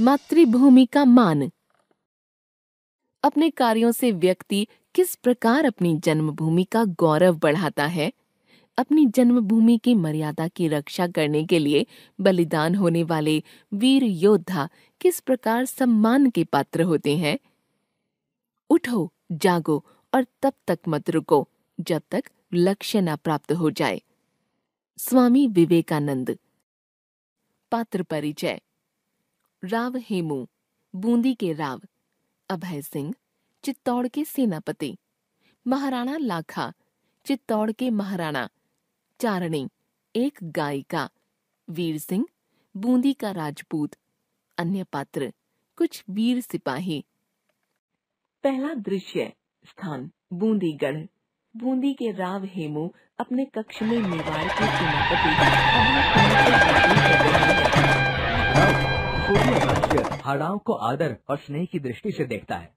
मातृभूमि का मान अपने कार्यों से व्यक्ति किस प्रकार अपनी जन्मभूमि का गौरव बढ़ाता है अपनी जन्मभूमि की मर्यादा की रक्षा करने के लिए बलिदान होने वाले वीर योद्धा किस प्रकार सम्मान के पात्र होते हैं उठो जागो और तब तक मत रुको जब तक लक्ष्य न प्राप्त हो जाए स्वामी विवेकानंद पात्र परिचय राव हेमू बूंदी के राव अभय सिंह चित्तौड़ के सेनापति महाराणा लाखा चित्तौड़ के महाराणा चारणी एक गायिका वीर सिंह बूंदी का राजपूत अन्य पात्र कुछ वीर सिपाही पहला दृश्य स्थान बूंदीगढ़ बूंदी के राव हेमू अपने कक्ष में मेवाड़ के सेनापति अखाड़ाओं को आदर और स्नेह की दृष्टि से देखता है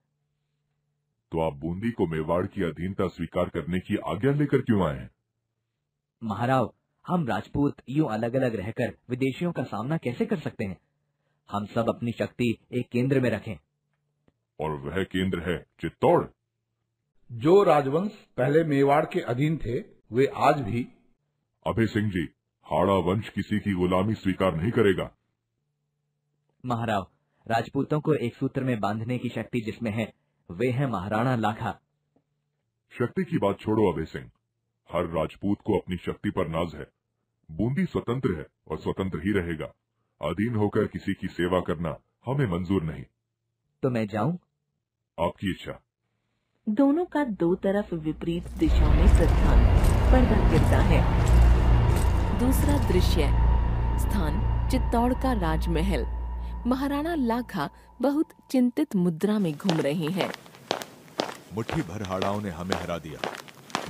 तो आप बूंदी को मेवाड़ की अधीनता स्वीकार करने की आज्ञा लेकर क्यों आए हैं महाराव हम राजपूत यूं अलग अलग रहकर विदेशियों का सामना कैसे कर सकते हैं हम सब अपनी शक्ति एक केंद्र में रखें और वह केंद्र है चित्तौड़ जो राजवंश पहले मेवाड़ के अधीन थे वे आज भी अभय सिंह जी हाड़ा वंश किसी की गुलामी स्वीकार नहीं करेगा महाराव राजपूतों को एक सूत्र में बांधने की शक्ति जिसमें है वे है महाराणा लाखा शक्ति की बात छोड़ो अभय सिंह हर राजपूत को अपनी शक्ति पर नाज है बूंदी स्वतंत्र है और स्वतंत्र ही रहेगा अधीन होकर किसी की सेवा करना हमें मंजूर नहीं तो मैं जाऊं आपकी इच्छा दोनों का दो तरफ विपरीत दिशाओं में स्थान पर्दा गिरता है दूसरा दृश्य स्थान चित्तौड़ का राजमहल महाराणा लाखा बहुत चिंतित मुद्रा में घूम रहे हैं मुट्ठी भर हाड़ाओं ने हमें हरा दिया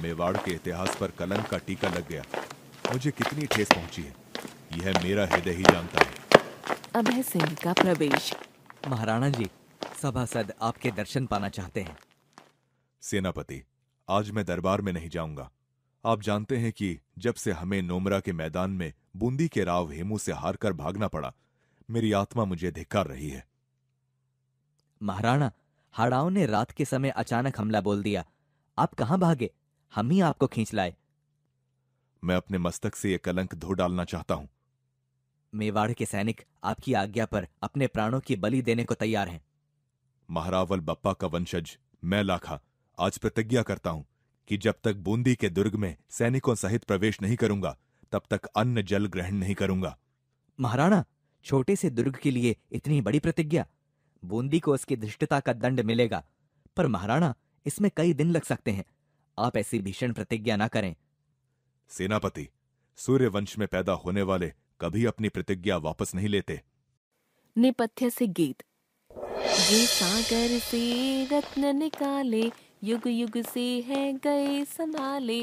मेवाड़ के इतिहास पर कलंक का टीका लग गया मुझे कितनी ठेस पहुंची है यह मेरा हृदय ही जानता है अभय सिंह का प्रवेश महाराणा जी सभासद आपके दर्शन पाना चाहते हैं सेनापति आज मैं दरबार में नहीं जाऊंगा आप जानते हैं कि जब से हमें नोमरा के मैदान में बूंदी के राव हेमू से हारकर भागना पड़ा मेरी आत्मा मुझे धिकार रही है महाराणा हाड़ाओं ने रात के समय अचानक हमला बोल दिया आप कहां भागे हम ही आपको खींच लाए मैं अपने मस्तक से यह कलंक धो डालना चाहता हूं मेवाड़ के सैनिक आपकी आज्ञा पर अपने प्राणों की बलि देने को तैयार हैं महारावल बप्पा का वंशज मैं लाखा आज प्रतिज्ञा करता हूं कि जब तक बूंदी के दुर्ग में सैनिकों सहित प्रवेश नहीं करूंगा तब तक अन्न जल ग्रहण नहीं करूंगा महाराणा छोटे से दुर्ग के लिए इतनी बड़ी प्रतिज्ञा बूंदी को उसकी धृष्टता का दंड मिलेगा पर महाराणा इसमें कई दिन लग सकते हैं आप ऐसी भीषण प्रतिज्ञा ना करें सेनापति सूर्यवंश में पैदा होने वाले कभी अपनी प्रतिज्ञा वापस नहीं लेते नेपथ्य से गीत ये सागर से रत्न निकाले युग युग से है गए संभाले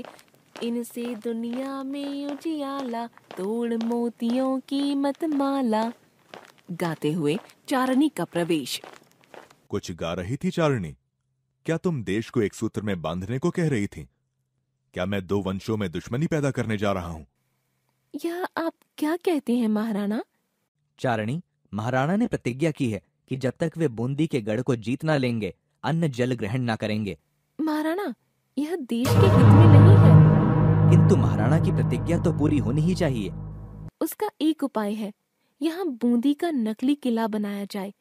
इनसे दुनिया में उजियाला तोड़ मोतियों की माला गाते हुए चारणी का प्रवेश कुछ गा रही थी चारणी क्या तुम देश को एक सूत्र में बांधने को कह रही थी क्या मैं दो वंशों में दुश्मनी पैदा करने जा रहा हूँ यह आप क्या कहते हैं महाराणा चारणी महाराणा ने प्रतिज्ञा की है कि जब तक वे बूंदी के गढ़ को जीत ना लेंगे अन्न जल ग्रहण ना करेंगे महाराणा यह देश के हित में नहीं है किंतु महाराणा की प्रतिज्ञा तो पूरी होनी ही चाहिए उसका एक उपाय है यहाँ बूंदी का नकली किला बनाया जाए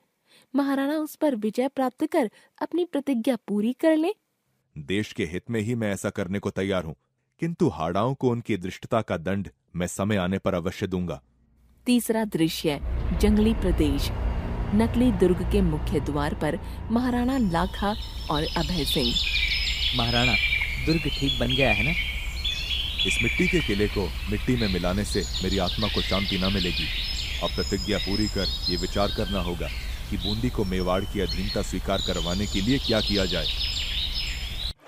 महाराणा उस पर विजय प्राप्त कर अपनी प्रतिज्ञा पूरी कर ले देश के हित में ही मैं ऐसा करने को तैयार हूँ किंतु हाड़ाओं को उनकी दृष्टता का दंड मैं समय आने पर अवश्य दूंगा तीसरा दृश्य जंगली प्रदेश नकली दुर्ग के मुख्य द्वार पर महाराणा लाखा और अभय सिंह महाराणा दुर्ग ठीक बन गया है ना इस मिट्टी के किले को मिट्टी में मिलाने से मेरी आत्मा को शांति न मिलेगी अब प्रतिज्ञा पूरी कर ये विचार करना होगा कि बूंदी को मेवाड़ की अधीनता स्वीकार करवाने के लिए क्या किया जाए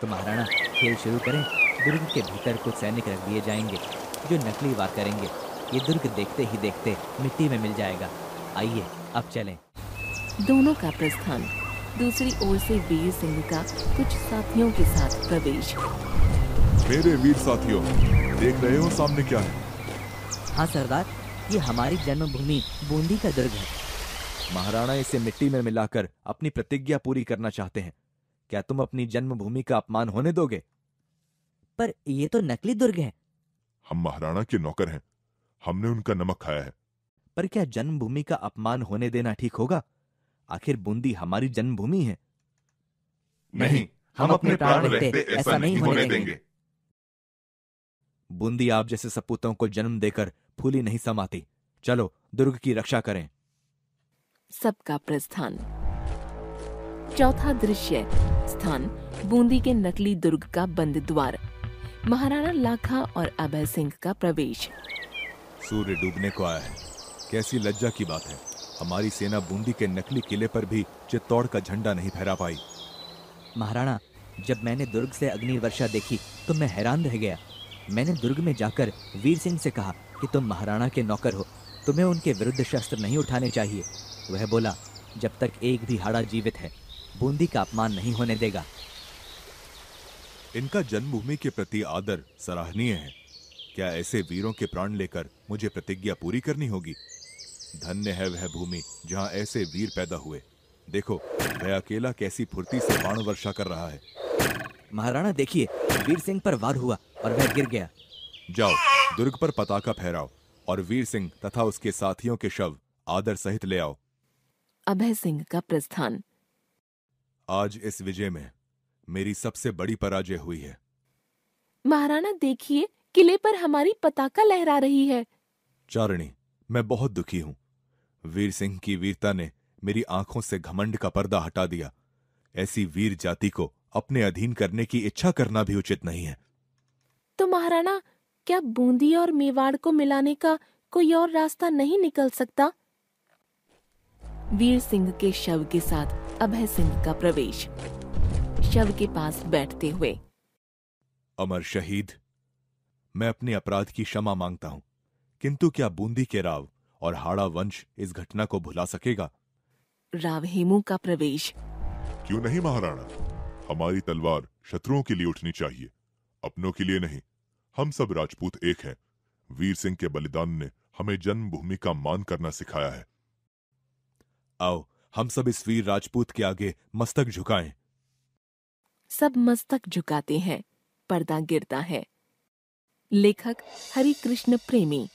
तो महाराणा खेल शुरू करें दुर्ग के भीतर कुछ सैनिक रख दिए जाएंगे जो नकली वार करेंगे ये दुर्ग देखते ही देखते मिट्टी में मिल जाएगा आइए अब चलें दोनों का प्रस्थान दूसरी ओर से वीर सिंह का कुछ साथियों के साथ प्रवेश मेरे वीर साथियों देख रहे हो सामने क्या है हाँ सरदार ये हमारी जन्मभूमि बूंदी का दुर्ग है महाराणा इसे मिट्टी में मिलाकर अपनी प्रतिज्ञा पूरी करना चाहते हैं क्या तुम अपनी जन्मभूमि का अपमान होने दोगे पर ये तो नकली दुर्ग है हम महाराणा के नौकर हैं हमने उनका नमक खाया है पर क्या जन्मभूमि का अपमान होने देना ठीक होगा आखिर बूंदी हमारी जन्मभूमि है नहीं हम, अपने प्राण रहते ऐसा नहीं होने देंगे बूंदी आप जैसे सपूतों को जन्म देकर फूली नहीं समाती चलो दुर्ग की रक्षा करें सबका प्रस्थान चौथा दृश्य स्थान बूंदी के नकली दुर्ग का बंद द्वार महाराणा लाखा और अभय सिंह का प्रवेश सूर्य डूबने को आया है कैसी लज्जा की बात है हमारी सेना बूंदी के नकली किले पर भी चित्तौड़ का झंडा नहीं फहरा पाई महाराणा जब मैंने दुर्ग से अग्नि वर्षा देखी तो मैं हैरान रह गया मैंने दुर्ग में जाकर वीर सिंह से कहा कि तुम महाराणा के नौकर हो तुम्हें उनके विरुद्ध शस्त्र नहीं उठाने चाहिए वह बोला जब तक एक भी हाड़ा जीवित है बूंदी का अपमान नहीं होने देगा इनका जन्मभूमि के प्रति आदर सराहनीय है क्या ऐसे वीरों के प्राण लेकर मुझे प्रतिज्ञा पूरी करनी होगी धन्य है वह भूमि जहाँ ऐसे वीर पैदा हुए देखो वह अकेला कैसी फुर्ती से बाण वर्षा कर रहा है महाराणा देखिए वीर सिंह पर वार हुआ और वह गिर गया जाओ दुर्ग पर पताका फहराओ और वीर सिंह तथा उसके साथियों के शव आदर सहित ले आओ अभय सिंह का प्रस्थान आज इस विजय में मेरी सबसे बड़ी पराजय हुई है महाराणा देखिए किले पर हमारी पताका लहरा रही है चारिणी मैं बहुत दुखी हूँ वीर सिंह की वीरता ने मेरी आंखों से घमंड का पर्दा हटा दिया ऐसी वीर जाति को अपने अधीन करने की इच्छा करना भी उचित नहीं है तो महाराणा क्या बूंदी और मेवाड़ को मिलाने का कोई और रास्ता नहीं निकल सकता वीर सिंह के शव के साथ अभय सिंह का प्रवेश शव के पास बैठते हुए अमर शहीद मैं अपने अपराध की क्षमा मांगता हूं किंतु क्या बूंदी के राव और हाड़ा वंश इस घटना को भुला सकेगा राव हेमू का प्रवेश क्यों नहीं महाराणा हमारी तलवार शत्रुओं के लिए उठनी चाहिए अपनों के लिए नहीं हम सब राजपूत एक हैं वीर सिंह के बलिदान ने हमें जन्मभूमि का मान करना सिखाया है आओ हम सब इस वीर राजपूत के आगे मस्तक झुकाएं सब मस्तक झुकाते हैं पर्दा गिरता है लेखक हरिकृष्ण प्रेमी